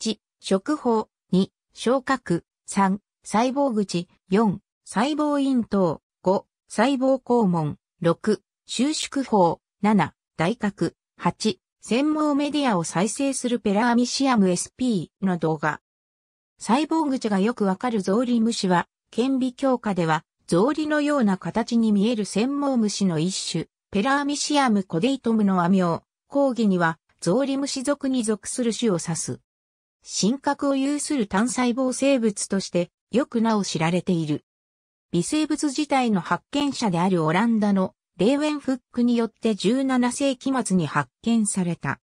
1、食法、2、昇格、3、細胞口、4、細胞咽頭、5、細胞肛門、6、収縮法、7、大角、8、専門メディアを再生するペラミシアム SP の動画。細胞口がよくわかるゾウリムシは、顕微鏡下では、ゾウリのような形に見える専門虫の一種、ペラミシアムコデイトムの網を、講義には、ゾウリムシ属に属する種を指す。神格を有する単細胞生物としてよくなお知られている。微生物自体の発見者であるオランダのレーウェンフックによって17世紀末に発見された。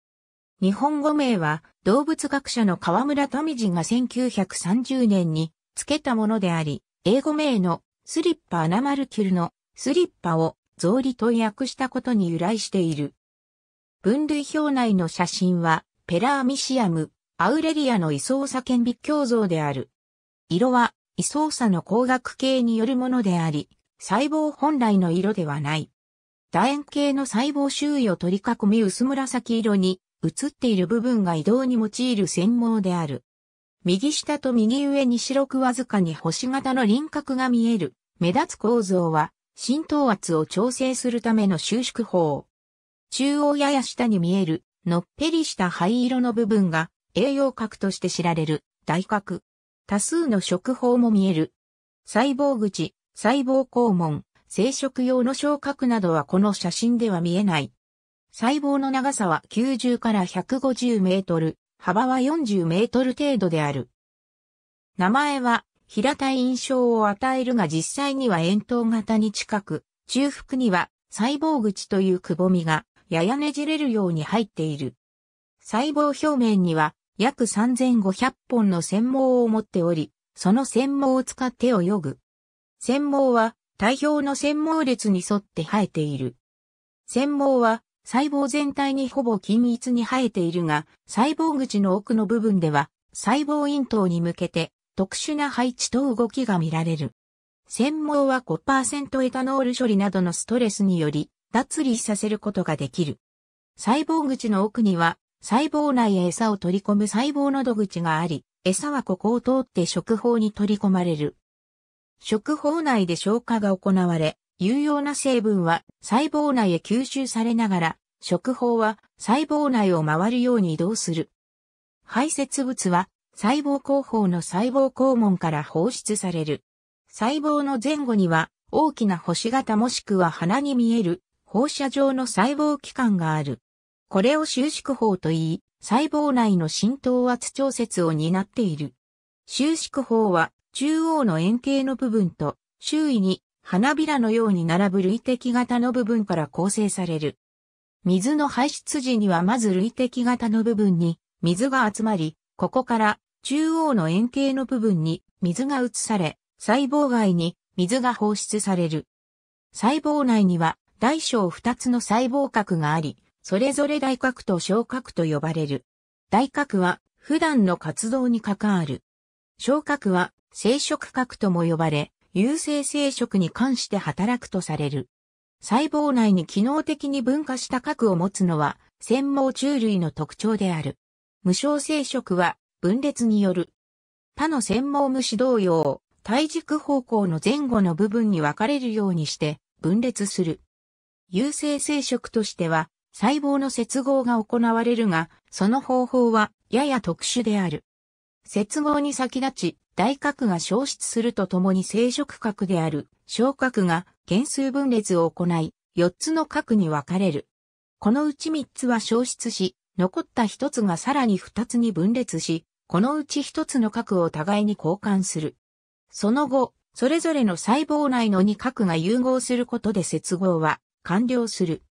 日本語名は動物学者の河村富人が1930年に付けたものであり、英語名のスリッパアナマルキュルのスリッパを草履と訳したことに由来している。分類表内の写真はペラーミシアム、アウレリアの位相差顕微鏡像である。色は位相差の光学系によるものであり、細胞本来の色ではない。楕円形の細胞周囲を取り囲み薄紫色に映っている部分が移動に用いる繊毛である。右下と右上に白くわずかに星型の輪郭が見える。目立つ構造は浸透圧を調整するための収縮法。中央やや下に見える、のっぺりした灰色の部分が栄養核として知られる、大核。多数の食法も見える。細胞口、細胞肛門、生殖用の小核などはこの写真では見えない。細胞の長さは90から150メートル、幅は40メートル程度である。名前は平たい印象を与えるが実際には円筒型に近く、中腹には細胞口というくぼみがややねじれるように入っている。細胞表面には約3500本の専毛を持っており、その専毛を使って泳ぐ。専毛は、体表の専毛列に沿って生えている。専毛は、細胞全体にほぼ均一に生えているが、細胞口の奥の部分では、細胞咽頭に向けて、特殊な配置と動きが見られる。専毛は5%エタノール処理などのストレスにより、脱離させることができる。細胞口の奥には細胞内へ餌を取り込む細胞の土口があり、餌はここを通って食法に取り込まれる。食法内で消化が行われ、有用な成分は細胞内へ吸収されながら、食法は細胞内を回るように移動する。排泄物は細胞後方の細胞肛門から放出される。細胞の前後には大きな星型もしくは花に見える放射状の細胞器官がある。これを収縮法と言い、細胞内の浸透圧調節を担っている。収縮法は中央の円形の部分と周囲に花びらのように並ぶ類積型の部分から構成される。水の排出時にはまず類積型の部分に水が集まり、ここから中央の円形の部分に水が移され、細胞外に水が放出される。細胞内には大小二つの細胞核があり、それぞれ大核と小核と呼ばれる。大核は普段の活動に関わる。小核は生殖核とも呼ばれ、有性生殖に関して働くとされる。細胞内に機能的に分化した核を持つのは、繊毛虫類の特徴である。無償生殖は分裂による。他の繊毛虫同様、体軸方向の前後の部分に分かれるようにして分裂する。有性生殖としては、細胞の接合が行われるが、その方法はやや特殊である。接合に先立ち、大核が消失するとともに生殖核である小核が減数分裂を行い、4つの核に分かれる。このうち3つは消失し、残った1つがさらに2つに分裂し、このうち1つの核を互いに交換する。その後、それぞれの細胞内の2核が融合することで接合は完了する。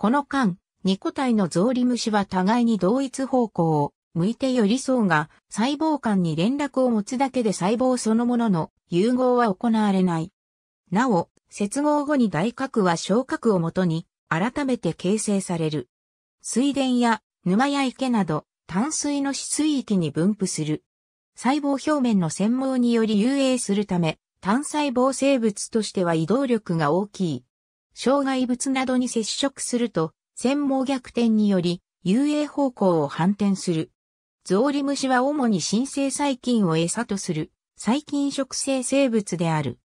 この間、2個体のゾウリムシは互いに同一方向を向いて寄り添うが、細胞間に連絡を持つだけで細胞そのものの融合は行われない。なお、接合後に大核は小核をもとに改めて形成される。水田や沼や池など淡水の水域に分布する。細胞表面の繊毛により遊泳するため、単細胞生物としては移動力が大きい。障害物などに接触すると、専毛逆転により、遊泳方向を反転する。ゾウリムシは主に新生細菌を餌とする、細菌食性生物である。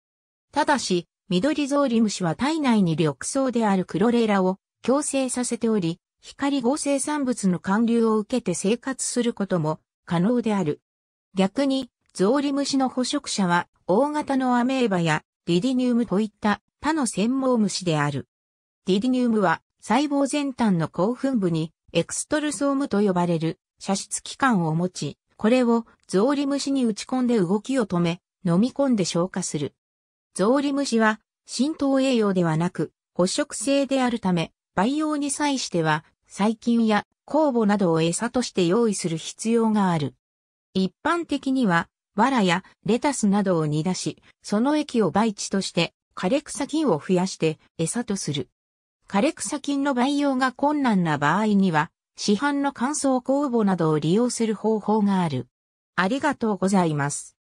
ただし、緑ゾウリムシは体内に緑藻であるクロレラを共生させており、光合成産物の還流を受けて生活することも可能である。逆に、ゾウリムシの捕食者は、大型のアメーバやリディニウムといった他の専門虫である。ディディニウムは細胞全端の興奮部にエクストルソームと呼ばれる射出器官を持ち、これをゾウリムシに打ち込んで動きを止め、飲み込んで消化する。ゾウリムシは浸透栄養ではなく捕食性であるため、培養に際しては細菌や酵母などを餌として用意する必要がある。一般的には、藁やレタスなどを煮出し、その液を培地として枯れ草菌を増やして餌とする。枯れ草菌の培養が困難な場合には、市販の乾燥酵母などを利用する方法がある。ありがとうございます。